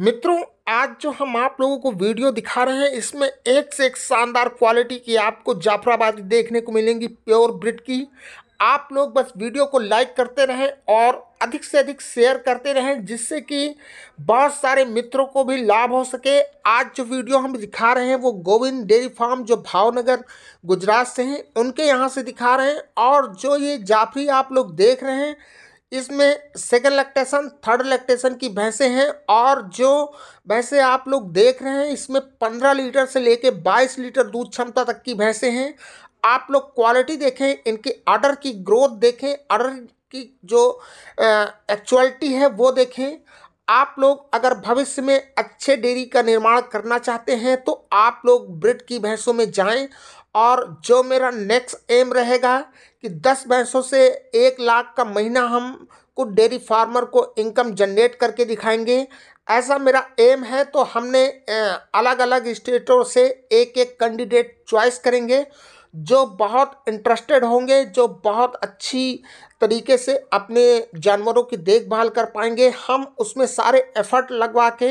मित्रों आज जो हम आप लोगों को वीडियो दिखा रहे हैं इसमें एक से एक शानदार क्वालिटी की आपको जाफराबादी देखने को मिलेंगी प्योर ब्रिड की आप लोग बस वीडियो को लाइक करते रहें और अधिक से अधिक शेयर करते रहें जिससे कि बहुत सारे मित्रों को भी लाभ हो सके आज जो वीडियो हम दिखा रहे हैं वो गोविंद डेयरी फार्म जो भावनगर गुजरात से हैं उनके यहाँ से दिखा रहे हैं और जो ये जाफरी आप लोग देख रहे हैं इसमें सेकेंड लैक्टेशन थर्ड लैक्टेशन की भैंसें हैं और जो भैंसें आप लोग देख रहे हैं इसमें पंद्रह लीटर से लेके बाईस लीटर दूध क्षमता तक की भैंसें हैं आप लोग क्वालिटी देखें इनके आर्डर की ग्रोथ देखें आर्डर की जो एक्चुअलिटी है वो देखें आप लोग अगर भविष्य में अच्छे डेयरी का निर्माण करना चाहते हैं तो आप लोग ब्रिड की भैंसों में जाएं और जो मेरा नेक्स्ट एम रहेगा कि दस भैंसों से एक लाख का महीना हम को डेयरी फार्मर को इनकम जनरेट करके दिखाएंगे ऐसा मेरा एम है तो हमने अलग अलग स्टेटों से एक एक कैंडिडेट चॉइस करेंगे जो बहुत इंटरेस्टेड होंगे जो बहुत अच्छी तरीके से अपने जानवरों की देखभाल कर पाएंगे हम उसमें सारे एफर्ट लगवा के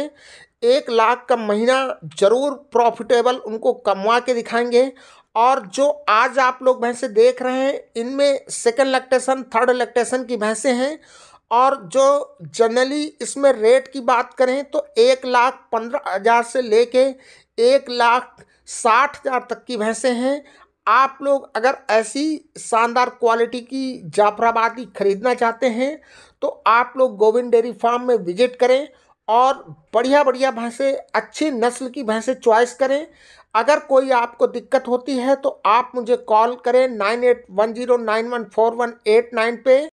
एक लाख का महीना ज़रूर प्रॉफिटेबल उनको कमवा के दिखाएंगे और जो आज आप लोग भैंसें देख रहे हैं इनमें सेकेंड लैक्टेशन थर्ड लैक्टेशन की भैंसें हैं और जो जनरली इसमें रेट की बात करें तो एक लाख पंद्रह हज़ार से लेके एक लाख साठ हज़ार तक की भैंसें हैं आप लोग अगर ऐसी शानदार क्वालिटी की जाफराबादी खरीदना चाहते हैं तो आप लोग गोविंद डेयरी फार्म में विजिट करें और बढ़िया बढ़िया भैंसें अच्छी नस्ल की भैंसें चॉइस करें अगर कोई आपको दिक्कत होती है तो आप मुझे कॉल करें nine eight one zero nine one four one eight nine पे